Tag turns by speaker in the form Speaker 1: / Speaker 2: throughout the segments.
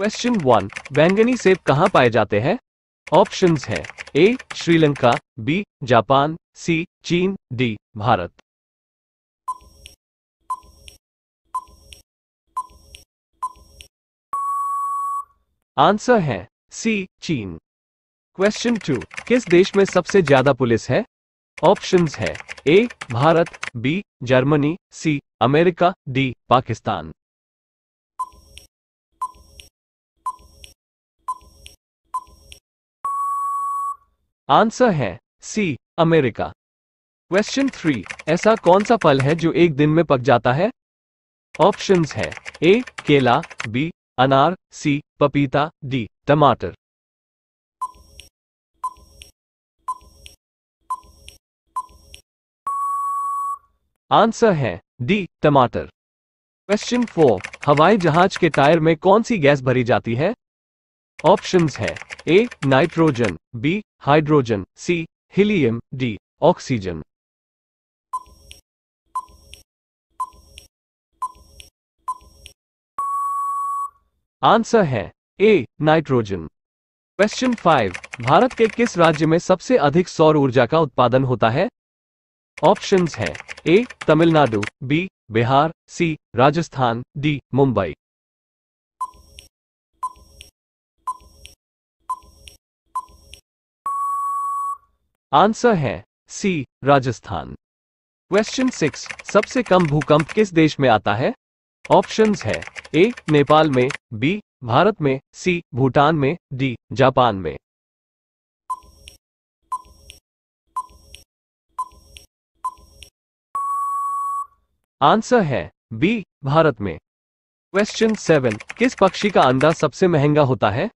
Speaker 1: question one बैंगनी सेब कहाँ पाए जाते हैं ऑप्शंस हैं A Sri Lanka B Japan C चीन डी भारत आंसर है सी चीन क्वेश्चन टू किस देश में सबसे ज्यादा पुलिस है ऑप्शंस है A Bharat B Germany C America D Pakistan answer है सी अमेरिका क्वेश्चन थ्री ऐसा कौन सा फल है जो एक दिन में पक जाता है ऑप्शन है ए केला बी अनार सी पपीता डी टमाटर आंसर है डी टमाटर क्वेश्चन फोर हवाई जहाज के टायर में कौन सी गैस भरी जाती है ऑप्शंस है A nitrogen B hydrogen C helium D oxygen answer है A nitrogen question five Bharat के किस राज्य में सबसे अधिक सौर ऊर्जा का उत्पादन होता है ऑप्शंस हैं A Tamil Nadu B Bihar C Rajasthan D Mumbai answer है सी राजस्थान क्वेश्चन सिक्स सबसे कम भूकंप किस देश में आता है ऑप्शंस है ए नेपाल में बी भारत में सी भूटान में डी जापान में आंसर है बी भारत में क्वेश्चन सेवन किस पक्षी का अंडा सबसे महंगा होता है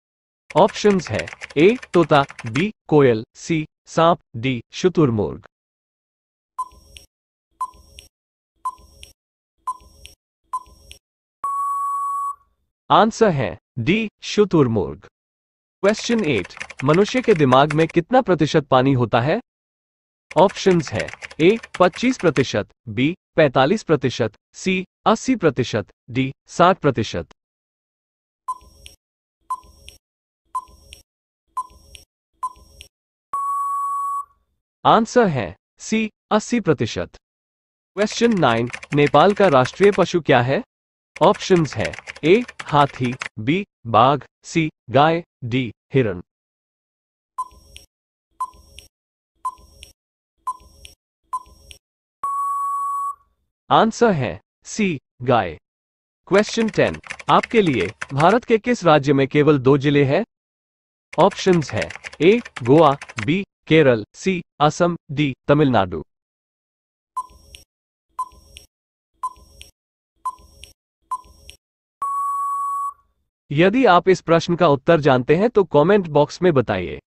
Speaker 1: ऑप्शंस है ए तोता बी कोयल सी सांप डी शुतुरमुर्ग आंसर है डी शुतुरमुर्ग क्वेश्चन एट मनुष्य के दिमाग में कितना प्रतिशत पानी होता है ऑप्शंस है ए 25 प्रतिशत बी 45 प्रतिशत सी 80 प्रतिशत डी 60 प्रतिशत आंसर है सी 80 प्रतिशत क्वेश्चन नाइन नेपाल का राष्ट्रीय पशु क्या है ऑप्शंस है ए हाथी बी बाघ सी गाय डी हिरण आंसर है सी गाय क्वेश्चन टेन आपके लिए भारत के किस राज्य में केवल दो जिले हैं ऑप्शंस है A Goa B Kerala C Assam D Tamil Nadu यदि आप इस प्रश्न का उत्तर जानते हैं तो कमेंट बॉक्स में बताइए